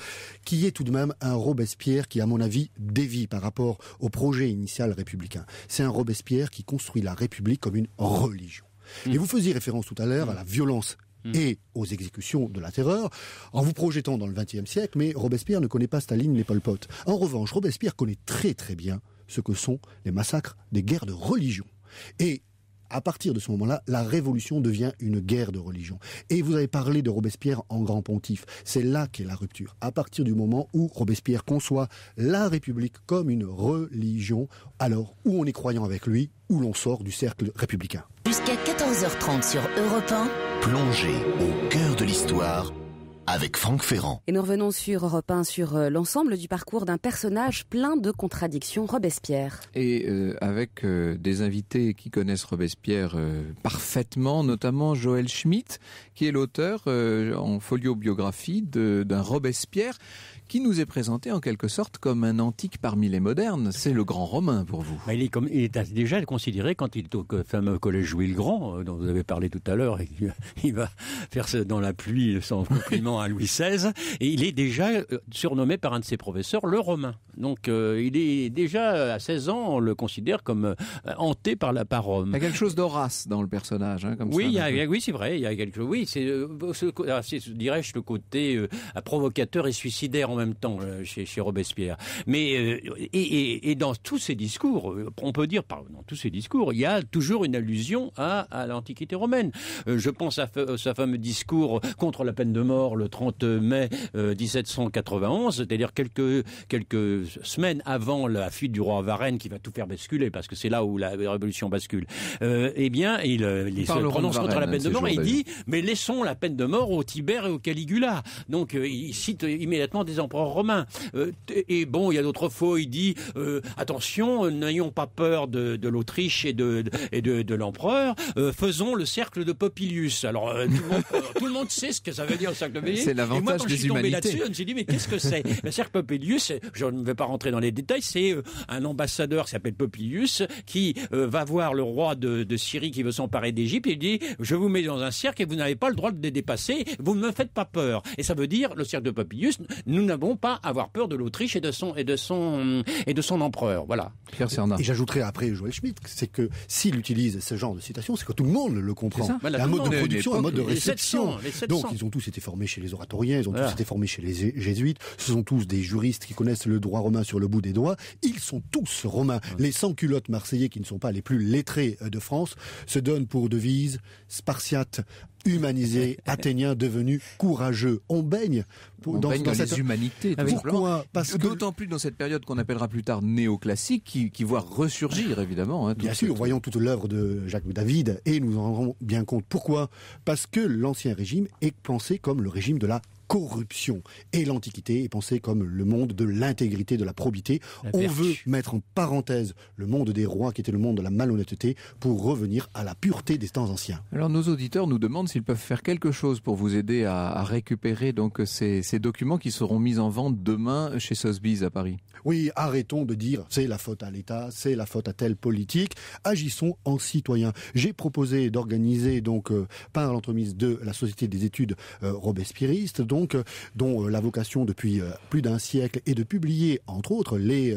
qui est tout de même un Robespierre qui, à mon avis, dévie par rapport au projet initial républicain. C'est un Robespierre qui construit la République comme une religion. Mmh. Et vous faisiez référence tout à l'heure à la violence Mmh. et aux exécutions de la terreur, en vous projetant dans le XXe siècle, mais Robespierre ne connaît pas Staline ni Pol Pot. En revanche, Robespierre connaît très très bien ce que sont les massacres des guerres de religion. Et à partir de ce moment-là, la révolution devient une guerre de religion. Et vous avez parlé de Robespierre en grand pontife. C'est là qu'est la rupture. À partir du moment où Robespierre conçoit la République comme une religion, alors où on est croyant avec lui, où l'on sort du cercle républicain.
Jusqu'à 14h30 sur Europe 1.
Plonger au cœur de l'histoire avec Franck Ferrand.
Et nous revenons sur Europe 1, sur euh, l'ensemble du parcours d'un personnage plein de contradictions, Robespierre.
Et euh, avec euh, des invités qui connaissent Robespierre parfaitement, notamment Joël Schmitt, qui est l'auteur en folio biographie d'un Robespierre qui nous est présenté en quelque sorte comme un antique parmi les modernes. C'est le grand romain pour vous. Bah, il, est déjà considéré quand il est au
fameux collège Louis le Grand, euh, dont vous avez parlé tout à l'heure, et il va faire dans la pluie son compliment à Louis XVI, et il est déjà euh, surnommé par un de ses professeurs le romain. Donc euh, il est déjà à 16 ans, on le considère comme hanté par la parole. Il y
a quelque chose d'Horace dans le personnage, hein, comme oui,
oui, c'est vrai, il y a quelque chose. Oui, c'est, dirais-je, le côté provocateur et suicidaire en même temps euh, chez, chez Robespierre. Mais euh, et, dans tous ces discours, euh, on peut dire, pardon, dans tous ces discours, il y a toujours une allusion à, l'Antiquité romaine. Je pense à sa fameux discours contre la peine de mort le 30 mai 1791, c'est-à-dire quelques quelques semaines avant la fuite du roi Varennes qui va tout faire basculer parce que c'est là où la révolution bascule. eh bien, il, il se prononce contre la peine de mort et il dit mais laissons la peine de mort au Tibère et au Caligula. Donc il cite immédiatement des empereur romain. Euh, et bon, il y a d'autres faux, il dit euh, attention, n'ayons pas peur de, l'Autriche et de, et de, l'empereur. Euh, faisons le cercle de Popilius. Alors tout le, monde, sait ce que ça veut dire le cercle de Popilius. C'est l'avantage des je suis tombé là-dessus, je dit mais qu'est-ce que c'est Le cercle Popilius, je ne vais pas rentrer dans les détails. C'est un ambassadeur qui s'appelle Popilius qui va voir le roi de, Syrie qui veut s'emparer d'Égypte et il dit je vous mets dans un cercle et vous n'avez pas le droit de les dépasser. Vous ne me faites pas peur. Et ça veut dire le cercle de Popilius. Nous bon pas avoir peur de l'Autriche et de son et de son et de son empereur. Voilà.
Pierre Et j'ajouterai après Joël Schmitt, c'est que s'il utilise ce genre de citation, c'est que tout le monde le comprend. un bah, mode de production, un mode de réception. Donc ils ont tous été formés chez les oratoriens, ils ont tous été formés chez les jésuites. Ce sont tous des juristes qui connaissent le droit romain sur le bout des doigts. Ils sont tous romains. Les sans culottes marseillais qui ne sont pas les plus lettrés euh, de France se donnent pour devise spartiate humanisé, athénien devenu courageux. On baigne, dans, cette humanité.
d'autant plus dans cette période qu'on appellera plus tard néoclassique, qui, voit ressurgir évidemment. Hein, bien sûr,
voyons toute l'œuvre de Jacques David et nous en rendrons bien compte. Pourquoi Parce que l'ancien régime est pensé comme le régime de la corruption. Et l'Antiquité est pensée comme le monde de l'intégrité, de la probité. On veut mettre en parenthèse le monde des rois qui était le monde de la malhonnêteté pour revenir à la pureté des temps anciens.
Alors nos auditeurs nous demandent s'ils peuvent faire quelque chose pour vous aider à, récupérer donc ces, documents qui seront mis en vente demain chez Sotheby's à Paris.
Oui, arrêtons de dire c'est la faute à l'État, c'est la faute à telle politique. Agissons en citoyens. J'ai proposé d'organiser donc euh, par l'entremise de la Société des études euh, euh, dont euh, la vocation depuis euh, plus d'un siècle est de publier, entre autres, les,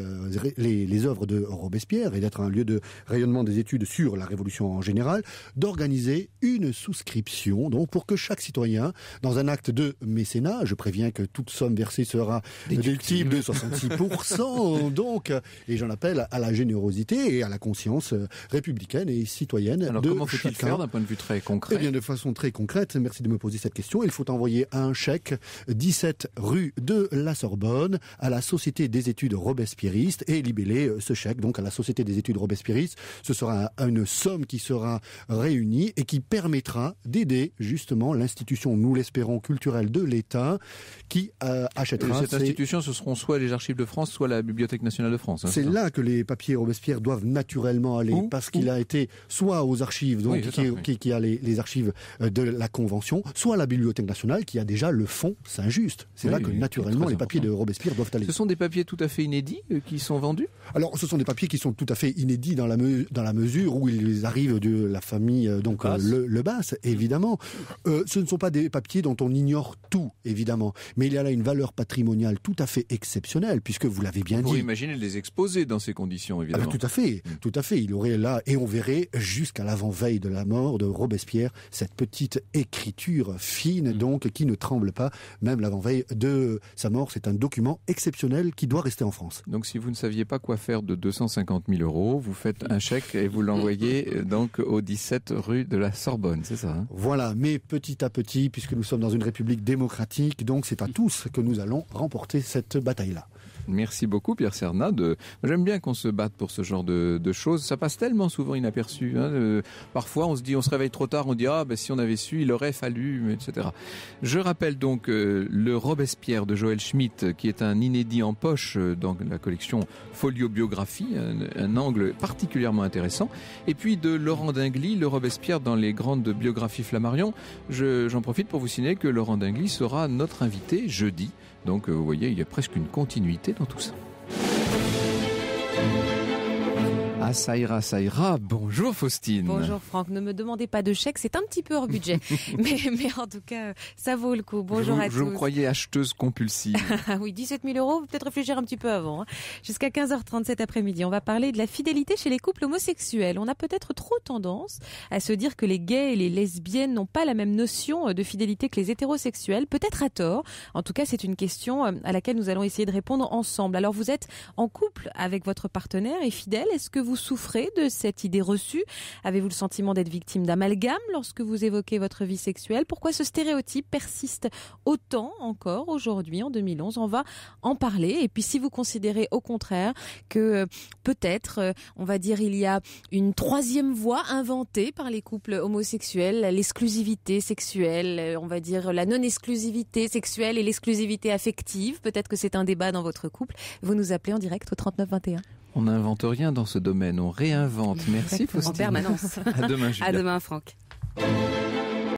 les, œuvres de Robespierre et d'être un lieu de rayonnement des études sur la Révolution en général, d'organiser une souscription, donc, pour que chaque citoyen, dans un acte de mécénat, je préviens que toute somme versée sera déductible de 66%, donc, et j'en appelle à la générosité et à la conscience républicaine et citoyenne. Alors, comment faut-il faire d'un
point de vue très concret eh
bien, de façon très concrète, merci de me poser cette question. Il faut envoyer un chèque 17 rue de la Sorbonne, à la Société des études robespierristes et libellé euh, ce chèque donc à la Société des études robespierristes. Ce sera une somme qui sera réunie et qui permettra d'aider justement l'institution, nous l'espérons, culturelle de l'État qui euh, achètera. Cette institution,
ce seront soit les Archives de France, soit la Bibliothèque nationale de France. Hein, c'est là
que les papiers Robespierre doivent naturellement aller parce qu'il a été soit aux archives, donc qui, a les archives euh, de la Convention, soit à la Bibliothèque nationale qui a déjà le fond, c'est injuste. C'est là que naturellement les papiers de Robespierre doivent aller. Ce sont des papiers tout à fait inédits euh, qui sont vendus Alors, ce sont des papiers qui sont tout à fait inédits dans la, mesure où ils arrivent de la famille euh, donc le, euh, évidemment. ce ne sont pas des papiers dont on ignore tout, évidemment. Mais il y a là une valeur patrimoniale tout à fait exceptionnelle, puisque vous l'avez bien dit. Vous
imaginez les exposer dans ces conditions, ah, évidemment. tout
à fait, mm. tout à fait. Il aurait là, et on verrait jusqu'à l'avant-veille de la mort de Robespierre, cette petite écriture fine, mm. donc, qui ne tremble pas même l'avant-veille de sa mort. C'est un document exceptionnel qui doit rester en France.
Donc si vous ne saviez pas quoi faire de 250 000 euros, vous faites un chèque et vous l'envoyez euh, donc au 17 rue de la Sorbonne, c'est ça hein
Voilà, mais petit à petit, puisque nous sommes dans une république démocratique, donc c'est à tous que nous allons remporter cette bataille-là.
Merci beaucoup Pierre Cernade. J'aime bien qu'on se batte pour ce genre de, choses. Ça passe tellement souvent inaperçu. Hein, parfois on se dit, on se réveille trop tard, on dit ah ben si on avait su, il aurait fallu, etc. Je rappelle donc euh, le Robespierre de Joël Schmitt, qui est un inédit en poche euh, dans la collection Folio Biographie, un, angle particulièrement intéressant. Et puis de Laurent Dingli, le Robespierre dans les grandes biographies Flammarion. J'en profite pour vous signaler que Laurent Dingli sera notre invité jeudi. Donc euh, vous voyez, il y a presque une continuité dans tout ça. Ah ça ira, ça ira. Bonjour Faustine. Bonjour
Franck. Ne me demandez pas de chèque, c'est un petit peu hors budget. mais, mais en tout cas, ça vaut le coup. Bonjour à tous. tous. Je croyais
acheteuse compulsive.
Ah oui, 17 000 euros, peut-être réfléchir un petit peu avant. Hein. Jusqu'à 15h30 cet après-midi, on va parler de la fidélité chez les couples homosexuels. On a peut-être trop tendance à se dire que les gays et les lesbiennes n'ont pas la même notion euh, de fidélité que les hétérosexuels, peut-être à tort. En tout cas, c'est une question euh, à laquelle nous allons essayer de répondre ensemble. Alors vous êtes en couple avec votre partenaire et fidèle, est-ce que vous souffrez de cette idée reçue Avez-vous le sentiment d'être victime d'amalgame lorsque vous évoquez votre vie sexuelle Pourquoi ce stéréotype persiste autant encore aujourd'hui, en 2011 On va en parler. Et puis si vous considérez au contraire que euh, peut-être, euh, on va dire, il y a une troisième voie inventée par les couples homosexuels, l'exclusivité sexuelle, euh, on va dire la non-exclusivité sexuelle et l'exclusivité affective, peut-être que c'est un débat dans votre couple, vous nous appelez en direct au 3921.
On n'invente rien dans ce domaine, on réinvente. Merci Faustine. En permanence. À demain, À
demain, Franck.